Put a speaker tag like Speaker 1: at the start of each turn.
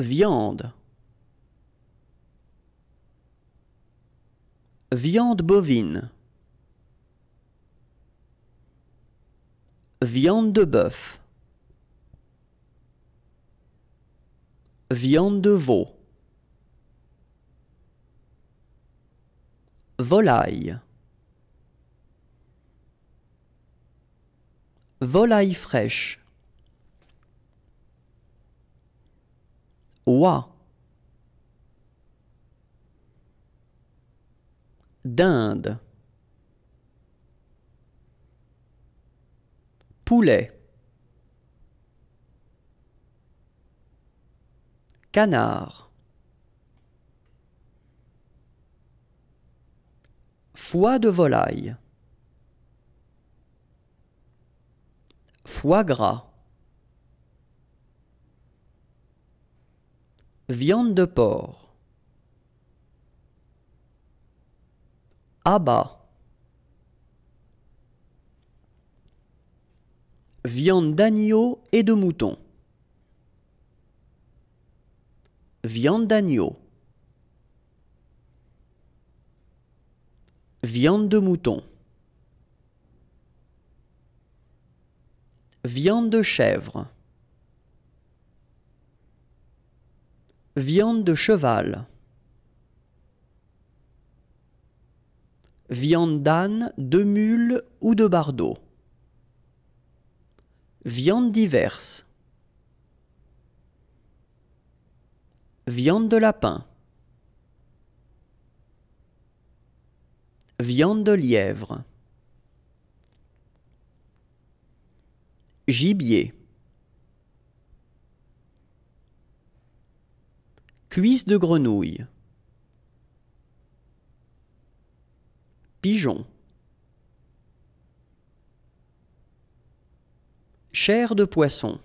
Speaker 1: viande. Viande bovine. Viande de bœuf. Viande de veau. Volaille. Volaille fraîche. wa d'Inde poulet canard foie de volaille foie gras Viande de porc. Abat. Viande d'agneau et de mouton. Viande d'agneau. Viande de mouton. Viande de chèvre. Viande de cheval. Viande d'âne, de mule ou de bardeau. Viande diverse. Viande de lapin. Viande de lièvre. Gibier. Cuisse de grenouille. Pigeon. Chair de poisson.